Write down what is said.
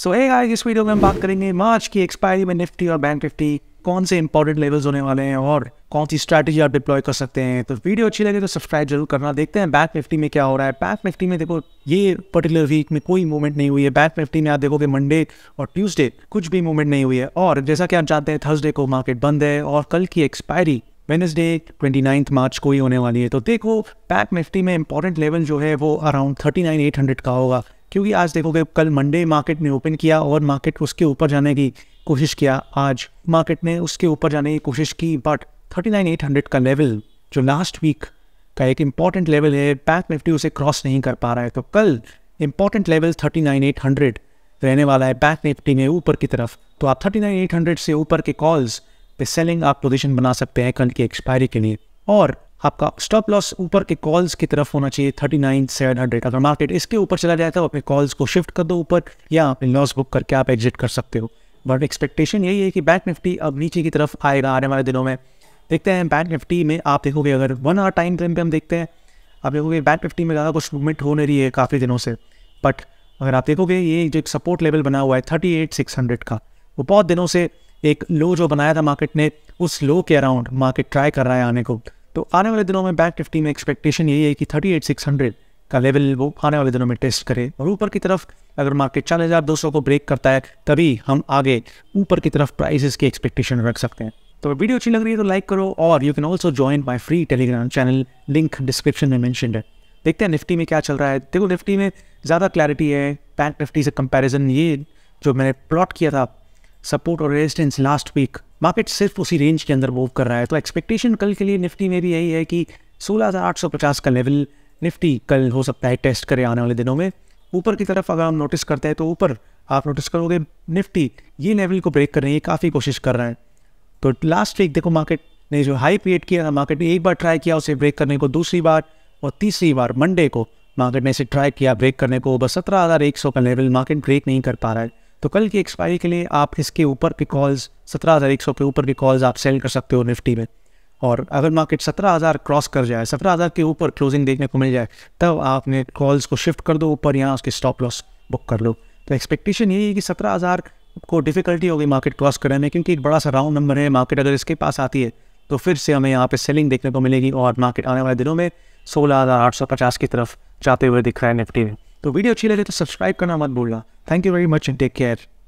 सो ए आज इस वीडियो में हम बात करेंगे मार्च की एक्सपायरी में निफ्टी और बैंक निफ्टी कौन से इंपॉर्टेंट लेवल्स होने वाले हैं और कौन सी स्ट्रैटेजी आप डिप्लॉय कर सकते हैं तो वीडियो अच्छी लगे तो सब्सक्राइब जरूर करना देखते हैं बैंक निफ्टी में क्या हो रहा है बैंक निफ्टी में देखो ये पर्टिकुलर वीक में कोई मूवमेंट नहीं हुई है बैंक निफ्टी में आप देखोगे मंडे और ट्यूजडे कुछ भी मूवमेंट नहीं हुई है और जैसा कि आप जानते हैं थर्सडे को मार्केट बंद है और कल की expiry Wednesday twenty ninth March को ही होने वाली है तो देखो बैंक निफ्टी में इंपॉर्टेंट लेवल जो है वो around thirty nine eight hundred का होगा क्योंकि आज देखोगे कल मंडे मार्केट ने ओपन किया और मार्केट उसके ऊपर जाने की कोशिश किया आज मार्केट ने उसके ऊपर जाने की कोशिश की but thirty nine eight hundred का लेवल जो लास्ट वीक का एक इम्पॉर्टेंट लेवल है बैंक निफ्टी उसे क्रॉस नहीं कर पा रहा है तो कल important level thirty nine eight hundred रहने वाला है बैंक निफ्टी में ऊपर की तरफ तो आप थर्टी नाइन एट हंड्रेड से ऊपर के कॉल्स पे सेलिंग आप पोजिशन बना सकते हैं कल की एक्सपायरी के लिए और आपका स्टॉप लॉस ऊपर के कॉल्स की तरफ होना चाहिए थर्टी नाइन सेवन हंड्रेड अगर मार्केट इसके ऊपर चला जाए तो अपने कॉल्स को शिफ्ट कर दो ऊपर या अपने लॉस बुक करके आप एग्जिट कर सकते हो बट एक्सपेक्टेशन यही है कि बैंक निफ्टी अब नीचे की तरफ आएगा आने वाले दिनों में देखते हैं बैंक निफ्टी में आप देखोगे अगर वन आवर टाइम फ्रेम पर हम देखते हैं आप देखोगे बैंक निफ्टी में ज़्यादा कुछ मूवमेंट हो नहीं रही है काफ़ी दिनों से बट अगर आप देखोगे ये जो एक सपोर्ट लेवल बना हुआ है थर्टी एट सिक्स हंड्रेड का वो बहुत दिनों से एक लो जो बनाया था मार्केट ने उस लो के अराउंड मार्केट ट्राई कर रहा है आने को तो आने वाले दिनों में बैंक निफ्टी में एक्सपेक्टेशन यही है कि थर्टी एट सिक्स हंड्रेड का लेवल वो आने वाले दिनों में टेस्ट करे और ऊपर की तरफ अगर मार्केट चार हज़ार दो सौ को ब्रेक करता है तभी हम आगे ऊपर की तरफ प्राइसेस की एक्सपेक्टेशन रख सकते हैं तो वीडियो अच्छी लग रही है तो लाइक करो और you can also join my free Telegram channel link description में मैंशन है देखते हैं निफ्टी में क्या चल रहा है देखो निफ्टी में ज़्यादा क्लैरिटी है बैंक निफ्टी से कंपेरिजन ये जो मैंने प्लॉट किया था सपोर्ट और रेजिस्टेंस लास्ट वीक मार्केट सिर्फ उसी रेंज के अंदर मूव कर रहा है तो एक्सपेक्टेशन कल के लिए निफ्टी में भी यही है कि सोलह का लेवल निफ्टी कल हो सकता है टेस्ट करें आने वाले दिनों में ऊपर की तरफ अगर हम नोटिस करते हैं तो ऊपर आप नोटिस करोगे निफ्टी ये लेवल को ब्रेक करने की काफ़ी कोशिश कर रहे हैं तो लास्ट वीक देखो मार्केट ने जो हाई क्रिएट किया था मार्केट ने एक बार ट्राई किया उसे ब्रेक करने को दूसरी बार और तीसरी बार मंडे को मार्केट ने इसे ट्राई किया ब्रेक करने को बस सत्रह हज़ार एक सौ का लेवल मार्केट ब्रेक नहीं कर पा रहा है तो कल की एक्सपायरी के लिए आप इसके ऊपर के कॉल्स सत्रह हज़ार एक सौ के ऊपर के कॉल्स आप सेल कर सकते हो निफ्टी में और अगर मार्केट सत्रह हज़ार क्रॉस कर जाए सत्रह हज़ार के ऊपर क्लोजिंग देखने को मिल जाए तब आपने कॉल्स को शिफ्ट कर दो ऊपर या उसके स्टॉप लॉस बुक कर लो तो एक्सपेक्टेशन यही है कि सत्रह हज़ार को डिफ़िकल्टी होगी मार्केट क्रॉस करने में क्योंकि एक बड़ा सा राउंड नंबर है मार्केट अगर इसके पास आती है तो फिर से हमें यहाँ पे सेलिंग देखने को मिलेगी और मार्केट आने वाले दिनों में सोलह हज़ार आठ सौ पचास की तरफ जाते हुए दिख रहा है निफ्टी में तो वीडियो अच्छी लगे तो सब्सक्राइब करना मत भूलना thank you very much and take care